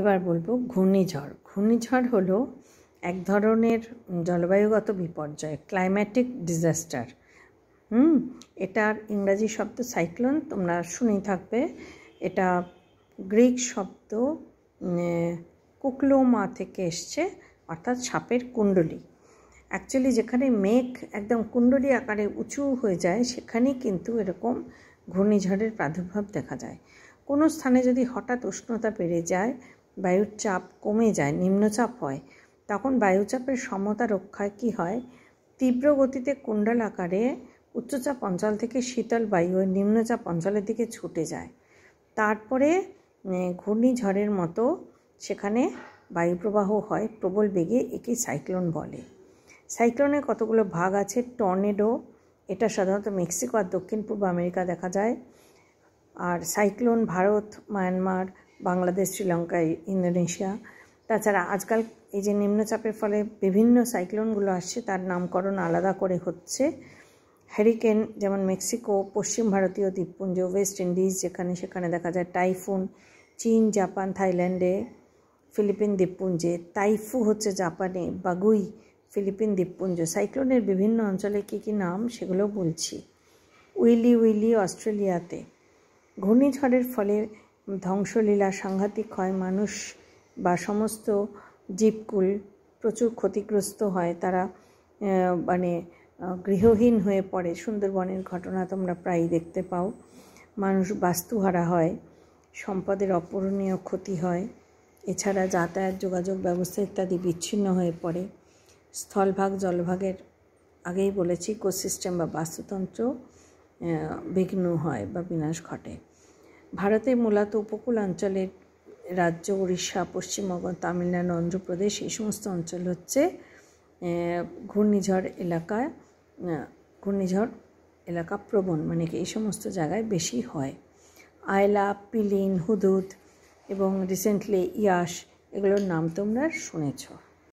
এবার বলবো ঘূর্ণিঝড় ঘূর্ণিঝড় হলো এক ধরনের জলবায়ুগত বিপর্যয় ক্লাইম্যাটিক ডিজাস্টার হুম এটার ইংরাজি শব্দ সাইক্লোন তোমরা শুনেই থাকবে এটা গ্রিক শব্দ কুকলোমা থেকে এসছে অর্থাৎ সাপের কুণ্ডলি অ্যাকচুয়ালি যেখানে মেঘ একদম কুণ্ডলি আকারে উঁচু হয়ে যায় সেখানেই কিন্তু এরকম ঘূর্ণিঝড়ের প্রাদুর্ভাব দেখা যায় কোনো স্থানে যদি হঠাৎ উষ্ণতা বেড়ে যায় বায়ুর চাপ কমে যায় নিম্নচাপ হয় তখন বায়ুচাপের সমতা রক্ষায় কি হয় তীব্র গতিতে কুণ্ডল আকারে উচ্চচাপ অঞ্চল থেকে শীতল বায়ু নিম্নচাপ অঞ্চলের দিকে ছুটে যায় তারপরে ঘূর্ণিঝড়ের মতো সেখানে বায়ুপ্রবাহ হয় প্রবল বেগে একে সাইক্লোন বলে সাইক্লোনের কতগুলো ভাগ আছে টর্নেডো এটা সাধারণত মেক্সিকো আর দক্ষিণ পূর্ব আমেরিকা দেখা যায় আর cyclone Bharat Myanmar Bangladesh Sri Lanka Indonesia তাছাড়া আজকাল এই যে নিম্নচাপের ফলে বিভিন্ন সাইক্লোনগুলো আসছে তার নামকরণ আলাদা করে হচ্ছে হ্যারিকেন যেমন মেক্সিকো পশ্চিম ভারতীয় দ্বীপপুঞ্জ ওয়েস্ট ইন্ডিজ যেখানে সেখানে দেখা যায় টাইফুন চীন জাপান থাইল্যান্ডে ফিলিপিন দ্বীপপুঞ্জে তাইফু হচ্ছে জাপানে বাগুই ফিলিপিন দ্বীপপুঞ্জ সাইক্লোনের বিভিন্ন অঞ্চলে কী কী নাম সেগুলো বলছি উইলি উইলি অস্ট্রেলিয়াতে ঘূর্ণিঝড়ের ফলে ধ্বংসলীলা সাংঘাতিক হয় মানুষ বা সমস্ত জীবকুল প্রচুর ক্ষতিগ্রস্ত হয় তারা মানে গৃহহীন হয়ে পড়ে সুন্দরবনের ঘটনা তোমরা প্রায়ই দেখতে পাও মানুষ বাস্তুহারা হয় সম্পদের অপূরণীয় ক্ষতি হয় এছাড়া যাতায়াত যোগাযোগ ব্যবস্থা ইত্যাদি বিচ্ছিন্ন হয়ে পড়ে স্থলভাগ জলভাগের আগেই বলেছি ইকোসিস্টেম বা বাস্তুতন্ত্র বিঘ্ন হয় বা বিনাশ ঘটে ভারতের মূলত উপকূলাঞ্চলের রাজ্য উড়িষ্যা পশ্চিমবঙ্গ তামিলনাড়ু অন্ধ্রপ্রদেশ এই সমস্ত অঞ্চল হচ্ছে ঘূর্ণিঝড় এলাকা ঘূর্ণিঝড় এলাকা প্রবণ মানে কি এই সমস্ত জায়গায় বেশি হয় আয়লা পিলিন হুদুদ এবং রিসেন্টলি ইয়াস এগুলোর নাম তোমরা শুনেছ